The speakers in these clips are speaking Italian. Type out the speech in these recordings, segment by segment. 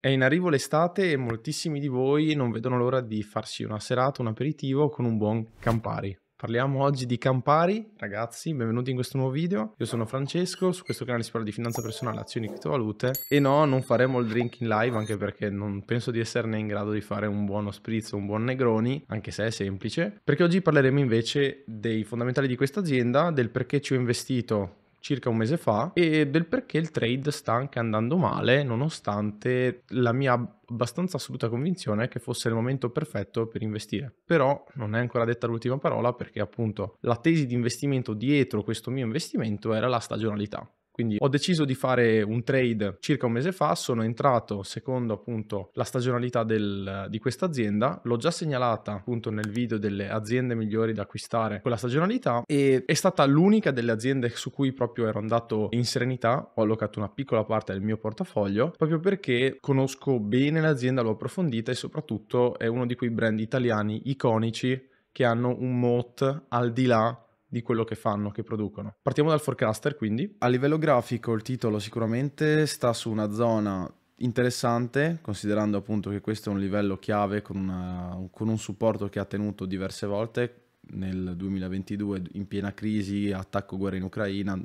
È in arrivo l'estate e moltissimi di voi non vedono l'ora di farsi una serata, un aperitivo con un buon Campari. Parliamo oggi di Campari, ragazzi, benvenuti in questo nuovo video. Io sono Francesco, su questo canale si parla di finanza personale, azioni e criptovalute e no, non faremo il drink in live anche perché non penso di esserne in grado di fare un buono spritz, un buon Negroni, anche se è semplice, perché oggi parleremo invece dei fondamentali di questa azienda, del perché ci ho investito circa un mese fa e del perché il trade sta anche andando male nonostante la mia abbastanza assoluta convinzione che fosse il momento perfetto per investire. Però non è ancora detta l'ultima parola perché appunto la tesi di investimento dietro questo mio investimento era la stagionalità. Quindi ho deciso di fare un trade circa un mese fa, sono entrato secondo appunto la stagionalità del, di questa azienda, l'ho già segnalata appunto nel video delle aziende migliori da acquistare con la stagionalità e è stata l'unica delle aziende su cui proprio ero andato in serenità, ho allocato una piccola parte del mio portafoglio proprio perché conosco bene l'azienda, l'ho approfondita e soprattutto è uno di quei brand italiani iconici che hanno un moat al di là di quello che fanno, che producono. Partiamo dal forecaster quindi. A livello grafico il titolo sicuramente sta su una zona interessante, considerando appunto che questo è un livello chiave con, una, con un supporto che ha tenuto diverse volte nel 2022 in piena crisi, attacco guerra in Ucraina,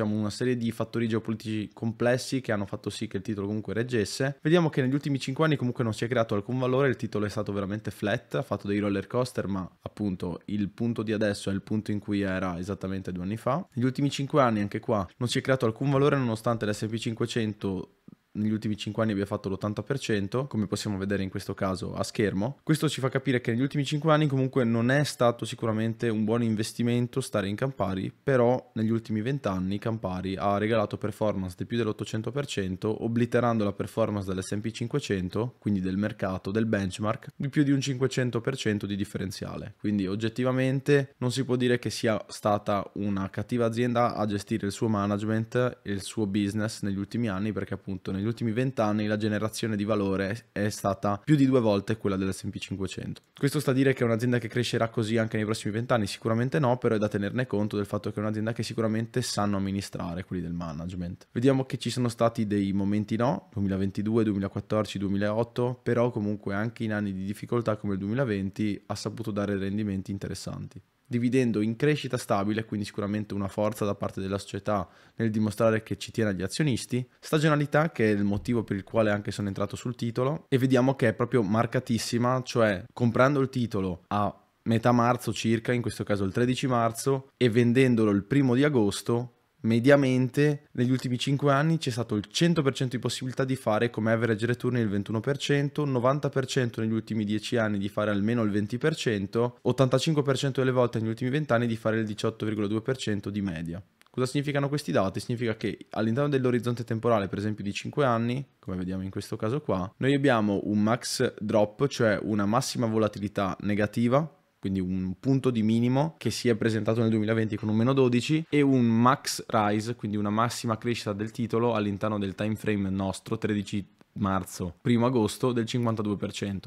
diciamo, una serie di fattori geopolitici complessi che hanno fatto sì che il titolo comunque reggesse. Vediamo che negli ultimi 5 anni comunque non si è creato alcun valore, il titolo è stato veramente flat, ha fatto dei roller coaster, ma appunto il punto di adesso è il punto in cui era esattamente due anni fa. Negli ultimi 5 anni anche qua non si è creato alcun valore nonostante l'SP 500 negli ultimi 5 anni abbia fatto l'80%, come possiamo vedere in questo caso a schermo. Questo ci fa capire che negli ultimi 5 anni comunque non è stato sicuramente un buon investimento stare in Campari, però negli ultimi 20 anni Campari ha regalato performance di più dell'800%, obliterando la performance dell'S&P 500, quindi del mercato, del benchmark, di più di un 500% di differenziale. Quindi oggettivamente non si può dire che sia stata una cattiva azienda a gestire il suo management e il suo business negli ultimi anni, perché appunto nel negli ultimi vent'anni la generazione di valore è stata più di due volte quella dell'SP 500. Questo sta a dire che è un'azienda che crescerà così anche nei prossimi vent'anni? Sicuramente no, però è da tenerne conto del fatto che è un'azienda che sicuramente sanno amministrare quelli del management. Vediamo che ci sono stati dei momenti no, 2022, 2014, 2008, però comunque anche in anni di difficoltà come il 2020 ha saputo dare rendimenti interessanti dividendo in crescita stabile, quindi sicuramente una forza da parte della società nel dimostrare che ci tiene agli azionisti, stagionalità che è il motivo per il quale anche sono entrato sul titolo e vediamo che è proprio marcatissima, cioè comprando il titolo a metà marzo circa, in questo caso il 13 marzo, e vendendolo il primo di agosto mediamente negli ultimi 5 anni c'è stato il 100% di possibilità di fare come average return il 21%, 90% negli ultimi 10 anni di fare almeno il 20%, 85% delle volte negli ultimi 20 anni di fare il 18,2% di media. Cosa significano questi dati? Significa che all'interno dell'orizzonte temporale, per esempio di 5 anni, come vediamo in questo caso qua, noi abbiamo un max drop, cioè una massima volatilità negativa quindi un punto di minimo che si è presentato nel 2020 con un meno 12 e un max rise, quindi una massima crescita del titolo all'interno del time frame nostro 13 marzo 1 agosto del 52%.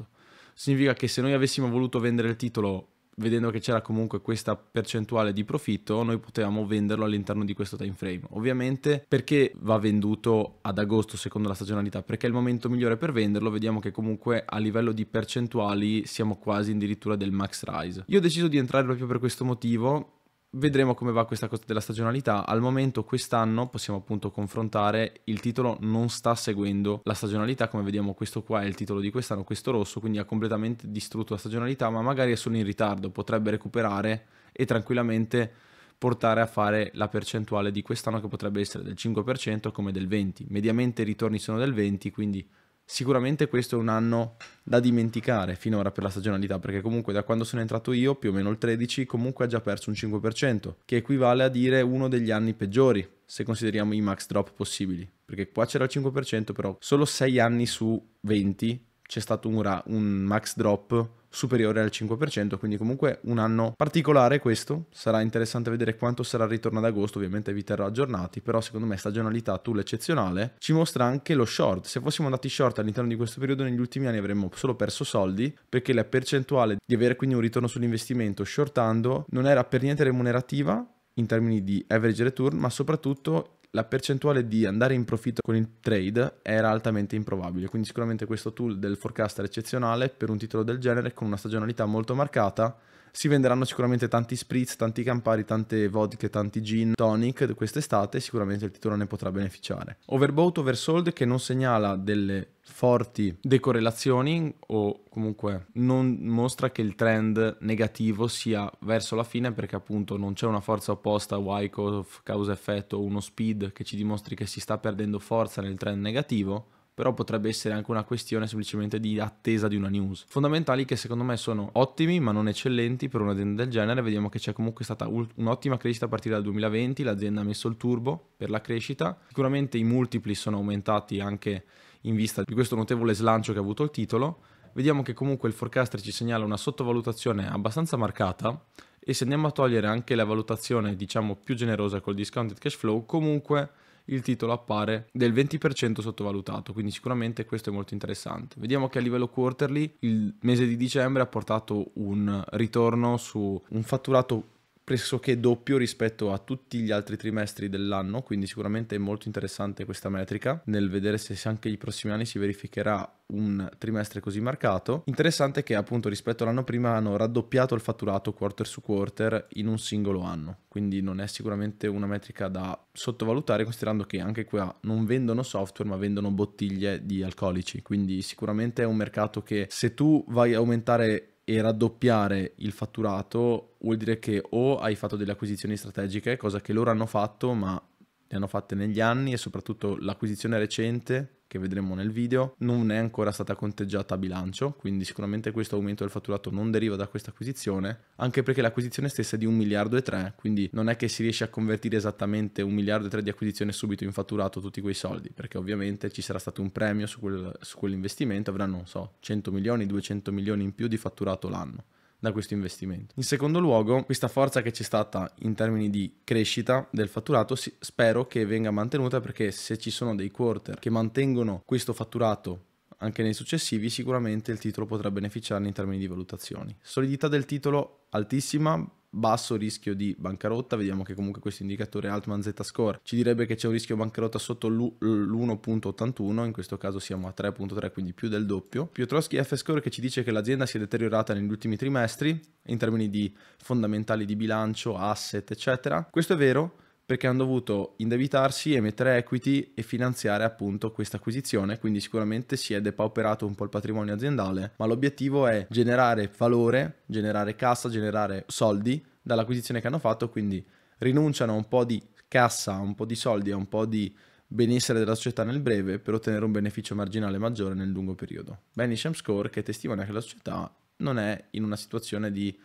Significa che se noi avessimo voluto vendere il titolo vedendo che c'era comunque questa percentuale di profitto, noi potevamo venderlo all'interno di questo time frame. Ovviamente perché va venduto ad agosto secondo la stagionalità? Perché è il momento migliore per venderlo, vediamo che comunque a livello di percentuali siamo quasi addirittura del max rise. Io ho deciso di entrare proprio per questo motivo Vedremo come va questa cosa della stagionalità. Al momento quest'anno possiamo appunto confrontare il titolo non sta seguendo la stagionalità, come vediamo questo qua è il titolo di quest'anno, questo rosso, quindi ha completamente distrutto la stagionalità, ma magari è solo in ritardo, potrebbe recuperare e tranquillamente portare a fare la percentuale di quest'anno che potrebbe essere del 5% come del 20%. Mediamente i ritorni sono del 20%, quindi Sicuramente questo è un anno da dimenticare finora per la stagionalità, perché comunque da quando sono entrato io, più o meno il 13, comunque ha già perso un 5%, che equivale a dire uno degli anni peggiori, se consideriamo i max drop possibili. Perché qua c'era il 5%, però solo 6 anni su 20 c'è stato un, ra- un max drop superiore al 5%, quindi comunque un anno particolare questo, sarà interessante vedere quanto sarà il ritorno ad agosto, ovviamente vi terrò aggiornati, però secondo me stagionalità tool eccezionale ci mostra anche lo short, se fossimo andati short all'interno di questo periodo negli ultimi anni avremmo solo perso soldi perché la percentuale di avere quindi un ritorno sull'investimento shortando non era per niente remunerativa in termini di average return, ma soprattutto la percentuale di andare in profitto con il trade era altamente improbabile, quindi sicuramente questo tool del forecaster è eccezionale per un titolo del genere con una stagionalità molto marcata si venderanno sicuramente tanti spritz, tanti campari, tante vodka, tanti gin, tonic quest'estate sicuramente il titolo ne potrà beneficiare. Overbought, oversold che non segnala delle forti decorrelazioni o comunque non mostra che il trend negativo sia verso la fine perché appunto non c'è una forza opposta Wyckoff, causa effetto, uno speed che ci dimostri che si sta perdendo forza nel trend negativo però potrebbe essere anche una questione semplicemente di attesa di una news. Fondamentali che secondo me sono ottimi ma non eccellenti per un'azienda del genere, vediamo che c'è comunque stata un'ottima crescita a partire dal 2020, l'azienda ha messo il turbo per la crescita, sicuramente i multipli sono aumentati anche in vista di questo notevole slancio che ha avuto il titolo, vediamo che comunque il forecaster ci segnala una sottovalutazione abbastanza marcata e se andiamo a togliere anche la valutazione diciamo più generosa col discounted cash flow comunque il titolo appare del 20% sottovalutato, quindi sicuramente questo è molto interessante. Vediamo che a livello quarterly il mese di dicembre ha portato un ritorno su un fatturato pressoché doppio rispetto a tutti gli altri trimestri dell'anno, quindi sicuramente è molto interessante questa metrica nel vedere se anche i prossimi anni si verificherà un trimestre così marcato. Interessante che appunto rispetto all'anno prima hanno raddoppiato il fatturato quarter su quarter in un singolo anno, quindi non è sicuramente una metrica da sottovalutare considerando che anche qua non vendono software ma vendono bottiglie di alcolici, quindi sicuramente è un mercato che se tu vai a aumentare e raddoppiare il fatturato vuol dire che o hai fatto delle acquisizioni strategiche, cosa che loro hanno fatto, ma le hanno fatte negli anni e soprattutto l'acquisizione recente che vedremo nel video, non è ancora stata conteggiata a bilancio, quindi sicuramente questo aumento del fatturato non deriva da questa acquisizione, anche perché l'acquisizione stessa è di 1 miliardo e 3, quindi non è che si riesce a convertire esattamente 1 miliardo e 3 di acquisizione subito in fatturato tutti quei soldi, perché ovviamente ci sarà stato un premio su, quel, su quell'investimento, avranno, non so, 100 milioni, 200 milioni in più di fatturato l'anno da questo investimento. In secondo luogo, questa forza che c'è stata in termini di crescita del fatturato spero che venga mantenuta perché se ci sono dei quarter che mantengono questo fatturato anche nei successivi sicuramente il titolo potrà beneficiarne in termini di valutazioni. Solidità del titolo altissima, basso rischio di bancarotta, vediamo che comunque questo indicatore Altman Z Score ci direbbe che c'è un rischio bancarotta sotto l'1.81, in questo caso siamo a 3.3, quindi più del doppio. Piotrowski F Score che ci dice che l'azienda si è deteriorata negli ultimi trimestri in termini di fondamentali di bilancio, asset, eccetera. Questo è vero, perché hanno dovuto indebitarsi, emettere equity e finanziare appunto questa acquisizione, quindi sicuramente si è depauperato un po' il patrimonio aziendale, ma l'obiettivo è generare valore, generare cassa, generare soldi dall'acquisizione che hanno fatto, quindi rinunciano a un po' di cassa, un po' di soldi, a un po' di benessere della società nel breve per ottenere un beneficio marginale maggiore nel lungo periodo. Benisham Score che testimonia che la società non è in una situazione di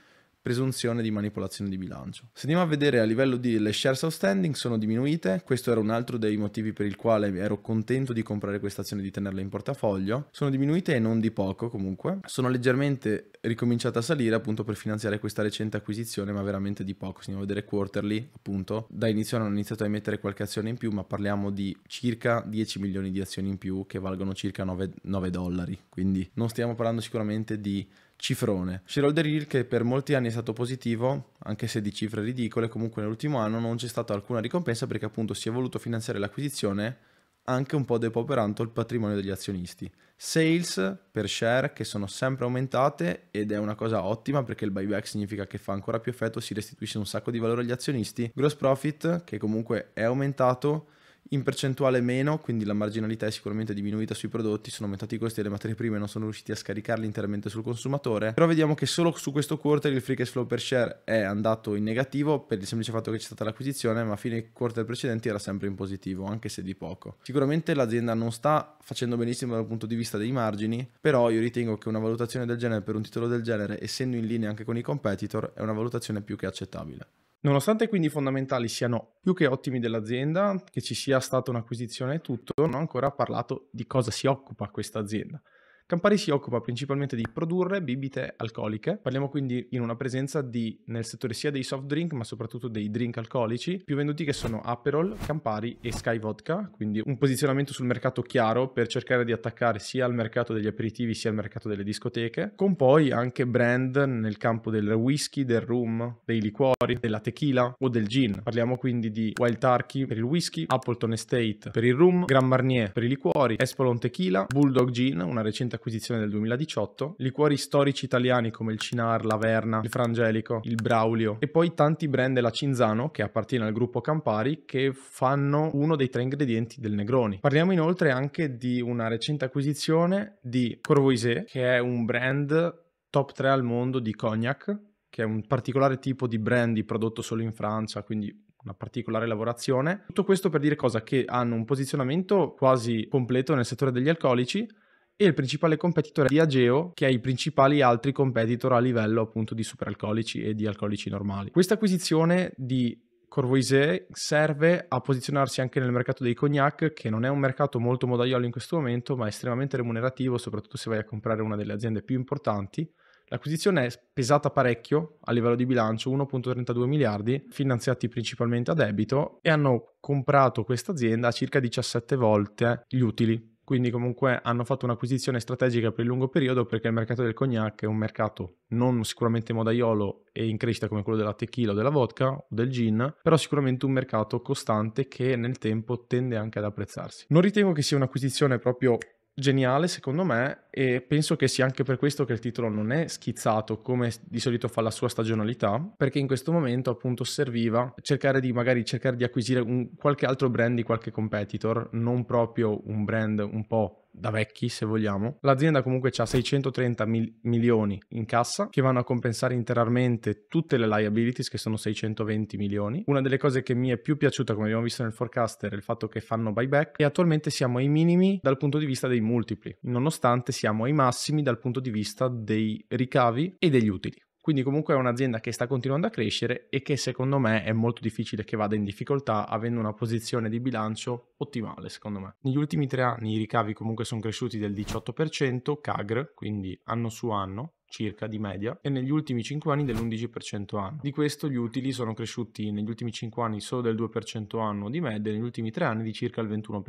presunzione di manipolazione di bilancio. Se andiamo a vedere a livello di le shares outstanding sono diminuite, questo era un altro dei motivi per il quale ero contento di comprare questa azione e di tenerla in portafoglio, sono diminuite e non di poco comunque, sono leggermente ricominciate a salire appunto per finanziare questa recente acquisizione ma veramente di poco, se andiamo a vedere quarterly appunto, da inizio hanno iniziato a emettere qualche azione in più ma parliamo di circa 10 milioni di azioni in più che valgono circa 9, 9 dollari, quindi non stiamo parlando sicuramente di Cifrone. Shareholder Hill che per molti anni è stato positivo, anche se di cifre ridicole, comunque nell'ultimo anno non c'è stata alcuna ricompensa perché appunto si è voluto finanziare l'acquisizione anche un po' depauperando il patrimonio degli azionisti. Sales per share che sono sempre aumentate ed è una cosa ottima perché il buyback significa che fa ancora più effetto, si restituisce un sacco di valore agli azionisti. Gross profit che comunque è aumentato in percentuale meno, quindi la marginalità è sicuramente diminuita sui prodotti, sono aumentati i costi delle materie prime e non sono riusciti a scaricarli interamente sul consumatore, però vediamo che solo su questo quarter il free cash flow per share è andato in negativo per il semplice fatto che c'è stata l'acquisizione, ma a fine quarter precedenti era sempre in positivo, anche se di poco. Sicuramente l'azienda non sta facendo benissimo dal punto di vista dei margini, però io ritengo che una valutazione del genere per un titolo del genere, essendo in linea anche con i competitor, è una valutazione più che accettabile. Nonostante quindi i fondamentali siano più che ottimi dell'azienda, che ci sia stata un'acquisizione e tutto, non ho ancora parlato di cosa si occupa questa azienda. Campari si occupa principalmente di produrre bibite alcoliche, parliamo quindi in una presenza di, nel settore sia dei soft drink ma soprattutto dei drink alcolici, più venduti che sono Aperol, Campari e Sky Vodka, quindi un posizionamento sul mercato chiaro per cercare di attaccare sia il mercato degli aperitivi sia il mercato delle discoteche, con poi anche brand nel campo del whisky, del rum, dei liquori, della tequila o del gin. Parliamo quindi di Wild Turkey per il whisky, Appleton Estate per il rum, Grand Marnier per i liquori, Espolon Tequila, Bulldog Gin, una recente acquisizione del 2018, liquori storici italiani come il Cinar, la Verna, il Frangelico, il Braulio e poi tanti brand della Cinzano che appartiene al gruppo Campari che fanno uno dei tre ingredienti del Negroni. Parliamo inoltre anche di una recente acquisizione di Corvoisé che è un brand top 3 al mondo di cognac che è un particolare tipo di brandy prodotto solo in Francia, quindi una particolare lavorazione. Tutto questo per dire cosa? Che hanno un posizionamento quasi completo nel settore degli alcolici, e il principale competitor di Ageo, che ha i principali altri competitor a livello appunto di superalcolici e di alcolici normali. Questa acquisizione di Corvoisier serve a posizionarsi anche nel mercato dei cognac, che non è un mercato molto modaiolo in questo momento, ma è estremamente remunerativo, soprattutto se vai a comprare una delle aziende più importanti. L'acquisizione è pesata parecchio a livello di bilancio, 1.32 miliardi, finanziati principalmente a debito, e hanno comprato questa azienda a circa 17 volte gli utili quindi comunque hanno fatto un'acquisizione strategica per il lungo periodo perché il mercato del cognac è un mercato non sicuramente modaiolo e in crescita come quello della tequila o della vodka o del gin, però sicuramente un mercato costante che nel tempo tende anche ad apprezzarsi. Non ritengo che sia un'acquisizione proprio geniale secondo me e penso che sia anche per questo che il titolo non è schizzato come di solito fa la sua stagionalità perché in questo momento appunto serviva cercare di magari cercare di acquisire un, qualche altro brand di qualche competitor non proprio un brand un po' da vecchi se vogliamo. L'azienda comunque ha 630 mil- milioni in cassa che vanno a compensare interamente tutte le liabilities che sono 620 milioni. Una delle cose che mi è più piaciuta come abbiamo visto nel forecaster è il fatto che fanno buyback e attualmente siamo ai minimi dal punto di vista dei multipli, nonostante siamo ai massimi dal punto di vista dei ricavi e degli utili. Quindi comunque è un'azienda che sta continuando a crescere e che secondo me è molto difficile che vada in difficoltà avendo una posizione di bilancio ottimale, secondo me. Negli ultimi tre anni i ricavi comunque sono cresciuti del 18% CAGR, quindi anno su anno, circa di media e negli ultimi 5 anni dell'11% anno. Di questo gli utili sono cresciuti negli ultimi 5 anni solo del 2% anno di media e negli ultimi 3 anni di circa il 21%.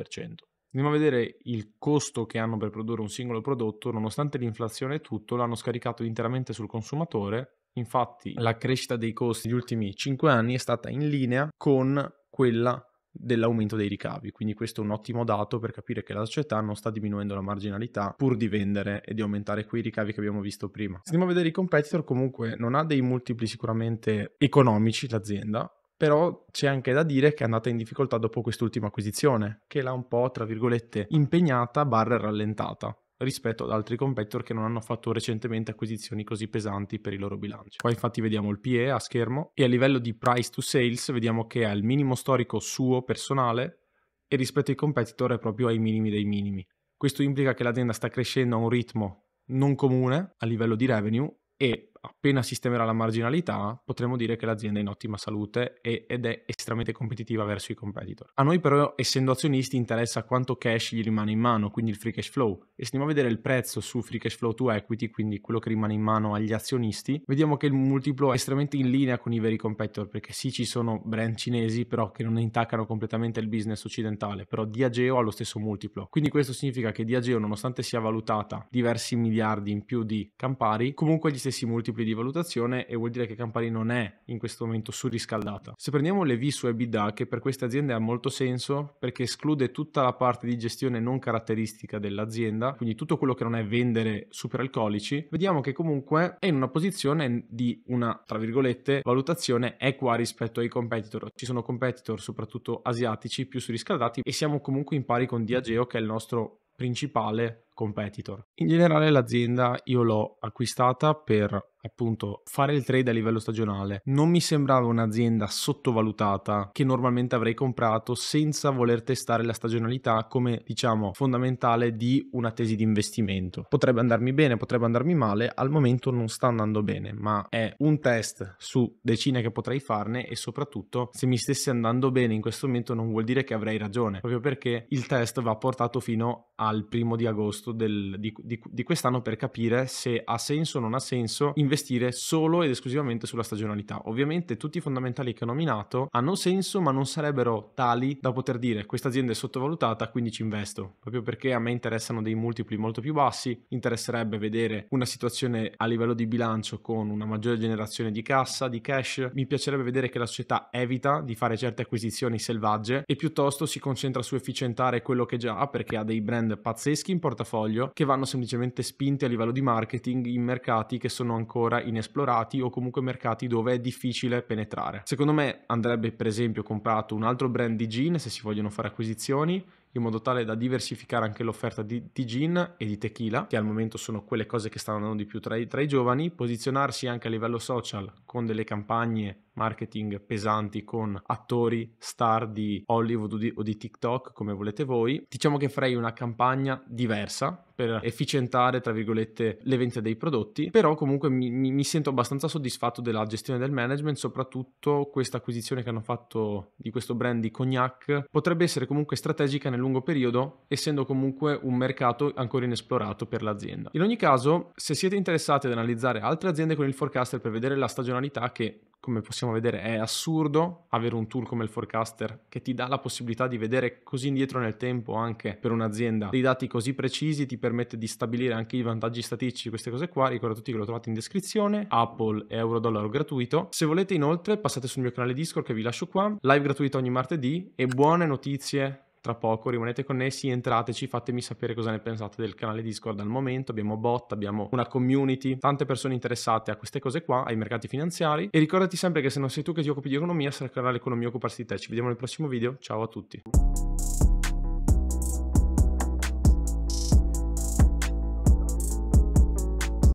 Andiamo a vedere il costo che hanno per produrre un singolo prodotto, nonostante l'inflazione e tutto, l'hanno scaricato interamente sul consumatore. Infatti la crescita dei costi negli ultimi 5 anni è stata in linea con quella dell'aumento dei ricavi, quindi questo è un ottimo dato per capire che la società non sta diminuendo la marginalità pur di vendere e di aumentare quei ricavi che abbiamo visto prima. Se andiamo a vedere i competitor, comunque non ha dei multipli sicuramente economici l'azienda, però c'è anche da dire che è andata in difficoltà dopo quest'ultima acquisizione, che l'ha un po', tra virgolette, impegnata barra rallentata rispetto ad altri competitor che non hanno fatto recentemente acquisizioni così pesanti per i loro bilanci. Qua infatti vediamo il PE a schermo e a livello di price to sales vediamo che è al minimo storico suo personale e rispetto ai competitor è proprio ai minimi dei minimi. Questo implica che l'azienda sta crescendo a un ritmo non comune a livello di revenue e appena sistemerà la marginalità, potremo dire che l'azienda è in ottima salute ed è estremamente competitiva verso i competitor. A noi però, essendo azionisti, interessa quanto cash gli rimane in mano, quindi il free cash flow. E se andiamo a vedere il prezzo su free cash flow to equity, quindi quello che rimane in mano agli azionisti, vediamo che il multiplo è estremamente in linea con i veri competitor, perché sì ci sono brand cinesi, però che non intaccano completamente il business occidentale, però Diageo ha lo stesso multiplo. Quindi questo significa che Diageo, nonostante sia valutata diversi miliardi in più di Campari, comunque gli stessi multipli multipli di valutazione e vuol dire che Campari non è in questo momento surriscaldata. Se prendiamo le V su EBITDA, che per queste aziende ha molto senso perché esclude tutta la parte di gestione non caratteristica dell'azienda, quindi tutto quello che non è vendere superalcolici, vediamo che comunque è in una posizione di una, tra virgolette, valutazione equa rispetto ai competitor. Ci sono competitor, soprattutto asiatici, più surriscaldati e siamo comunque in pari con Diageo, che è il nostro principale competitor. In generale l'azienda io l'ho acquistata per appunto fare il trade a livello stagionale non mi sembrava un'azienda sottovalutata che normalmente avrei comprato senza voler testare la stagionalità come diciamo fondamentale di una tesi di investimento potrebbe andarmi bene potrebbe andarmi male al momento non sta andando bene ma è un test su decine che potrei farne e soprattutto se mi stesse andando bene in questo momento non vuol dire che avrei ragione proprio perché il test va portato fino al primo di agosto del, di, di, di quest'anno per capire se ha senso o non ha senso investire investire solo ed esclusivamente sulla stagionalità. Ovviamente tutti i fondamentali che ho nominato hanno senso ma non sarebbero tali da poter dire questa azienda è sottovalutata quindi ci investo, proprio perché a me interessano dei multipli molto più bassi, interesserebbe vedere una situazione a livello di bilancio con una maggiore generazione di cassa, di cash, mi piacerebbe vedere che la società evita di fare certe acquisizioni selvagge e piuttosto si concentra su efficientare quello che già ha perché ha dei brand pazzeschi in portafoglio che vanno semplicemente spinti a livello di marketing in mercati che sono ancora ancora inesplorati o comunque mercati dove è difficile penetrare. Secondo me andrebbe per esempio comprato un altro brand di jean se si vogliono fare acquisizioni in modo tale da diversificare anche l'offerta di, di, gin e di tequila, che al momento sono quelle cose che stanno andando di più tra i, tra i giovani, posizionarsi anche a livello social con delle campagne marketing pesanti con attori, star di Hollywood o di, o di TikTok, come volete voi, diciamo che farei una campagna diversa per efficientare, tra virgolette, le vendite dei prodotti, però comunque mi, mi, sento abbastanza soddisfatto della gestione del management, soprattutto questa acquisizione che hanno fatto di questo brand di cognac potrebbe essere comunque strategica nel lungo periodo, essendo comunque un mercato ancora inesplorato per l'azienda. In ogni caso, se siete interessati ad analizzare altre aziende con il forecaster per vedere la stagionalità che come possiamo possiamo vedere è assurdo avere un tool come il forecaster che ti dà la possibilità di vedere così indietro nel tempo anche per un'azienda dei dati così precisi, ti permette di stabilire anche i vantaggi statistici, queste cose qua, ricordo a tutti che lo trovate in descrizione, Apple e euro dollaro gratuito. Se volete inoltre passate sul mio canale Discord che vi lascio qua, live gratuito ogni martedì e buone notizie tra poco, rimanete connessi, entrateci, fatemi sapere cosa ne pensate del canale Discord al momento, abbiamo bot, abbiamo una community, tante persone interessate a queste cose qua, ai mercati finanziari e ricordati sempre che se non sei tu che ti occupi di economia sarà il canale Economia Occuparsi di Te, ci vediamo nel prossimo video, ciao a tutti.